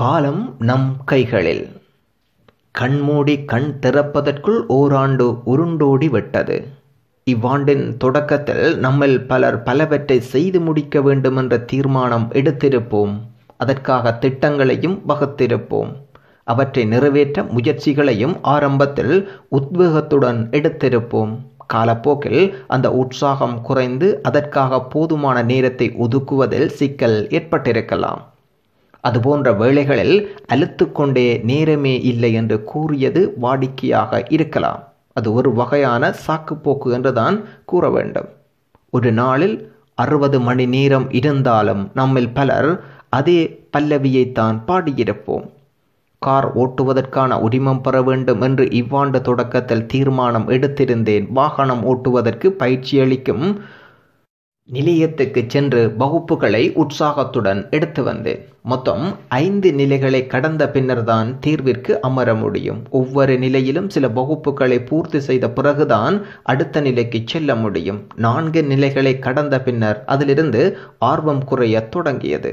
காலம் நம் கைகளில் கண்மூடி கண் திறப்பதற்குள் ஓராண்டு உருண்டோடி விட்டது இவ்வாண்டின் தொடக்கத்தில் நம்மில் பலர் பலவற்றை செய்து முடிக்க வேண்டும் என்ற தீர்மானம் எடுத்திருப்போம் அதற்காக திட்டங்களையும் வகுத்திருப்போம் அவற்றை நிறைவேற்ற முயற்சிகளையும் ஆரம்பத்தில் உத்வேகத்துடன் எடுத்திருப்போம் காலப்போக்கில் அந்த உற்சாகம் குறைந்து அதற்காக போதுமான நேரத்தை ஒதுக்குவதில் சிக்கல் ஏற்பட்டிருக்கலாம் அதுபோன்ற வேளைகளில் அழுத்துக்கொண்டே நேரமே இல்லை என்று கூறியது வாடிக்கையாக இருக்கலாம் அது ஒரு வகையான சாக்குப்போக்கு என்றுதான் கூற வேண்டும் ஒரு நாளில் அறுபது மணி நேரம் இருந்தாலும் நம்மில் பலர் அதே பல்லவியைத்தான் பாடியிருப்போம் கார் ஓட்டுவதற்கான உரிமம் பெற வேண்டும் என்று இவ்வாண்டு தொடக்கத்தில் தீர்மானம் எடுத்திருந்தேன் வாகனம் ஓட்டுவதற்கு பயிற்சி அளிக்கும் நிலையத்துக்கு சென்று வகுப்புகளை உற்சாகத்துடன் எடுத்து வந்தேன் மொத்தம் ஐந்து நிலைகளை கடந்த பின்னர்தான் தீர்விற்கு அமர முடியும் ஒவ்வொரு நிலையிலும் சில வகுப்புகளை பூர்த்தி செய்த பிறகுதான் அடுத்த நிலைக்கு செல்ல முடியும் நான்கு நிலைகளை கடந்த பின்னர் அதிலிருந்து ஆர்வம் குறைய தொடங்கியது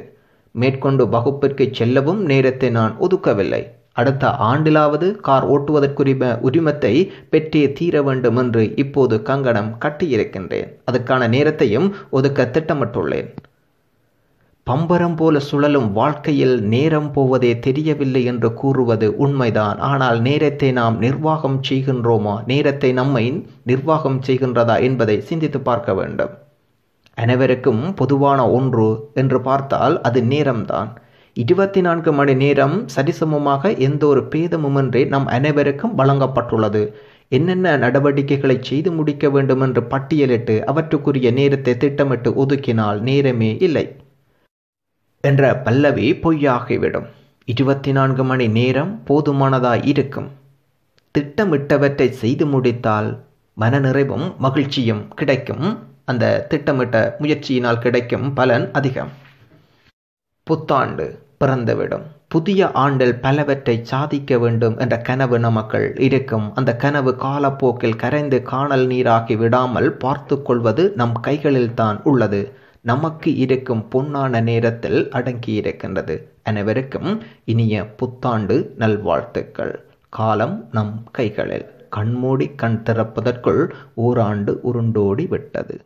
மேற்கொண்டு வகுப்பிற்கு செல்லவும் நேரத்தை நான் ஒதுக்கவில்லை அடுத்த ஆண்டிலாவது கார் ஓட்டுவதற்குரிய உரிமத்தை பெற்றே தீர வேண்டும் என்று இப்போது கங்கணம் கட்டியிருக்கின்றேன் அதற்கான நேரத்தையும் ஒதுக்க திட்டமிட்டுள்ளேன் பம்பரம் போல சுழலும் வாழ்க்கையில் நேரம் போவதே தெரியவில்லை என்று கூறுவது உண்மைதான் ஆனால் நேரத்தை நாம் நிர்வாகம் செய்கின்றோமா நேரத்தை நம்மை நிர்வாகம் செய்கின்றதா என்பதை சிந்தித்து பார்க்க வேண்டும் அனைவருக்கும் பொதுவான ஒன்று என்று பார்த்தால் அது நேரம்தான் இருபத்தி நான்கு மணி நேரம் சரிசமமாக எந்த ஒரு பேதமுமின்றி நம் அனைவருக்கும் வழங்கப்பட்டுள்ளது என்னென்ன நடவடிக்கைகளை செய்து முடிக்க வேண்டும் என்று பட்டியலிட்டு அவற்றுக்குரிய நேரத்தை திட்டமிட்டு ஒதுக்கினால் நேரமே இல்லை என்ற பல்லவி பொய்யாகிவிடும் இருபத்தி நான்கு மணி நேரம் போதுமானதாய் இருக்கும் திட்டமிட்டவற்றை செய்து முடித்தால் மனநிறைவும் மகிழ்ச்சியும் கிடைக்கும் அந்த திட்டமிட்ட முயற்சியினால் கிடைக்கும் பலன் அதிகம் புத்தாண்டு பிறந்துவிடும் புதிய ஆண்டில் பலவற்றை சாதிக்க வேண்டும் என்ற கனவு நமக்கள் இருக்கும் அந்த கனவு காலப்போக்கில் கரைந்து காணல் நீராகி விடாமல் பார்த்து கொள்வது நம் கைகளில்தான் உள்ளது நமக்கு இருக்கும் பொன்னான நேரத்தில் அடங்கி இருக்கின்றது அனைவருக்கும் இனிய புத்தாண்டு நல்வாழ்த்துக்கள் காலம் நம் கைகளில் கண்மூடி கண் திறப்பதற்குள் ஓராண்டு உருண்டோடி விட்டது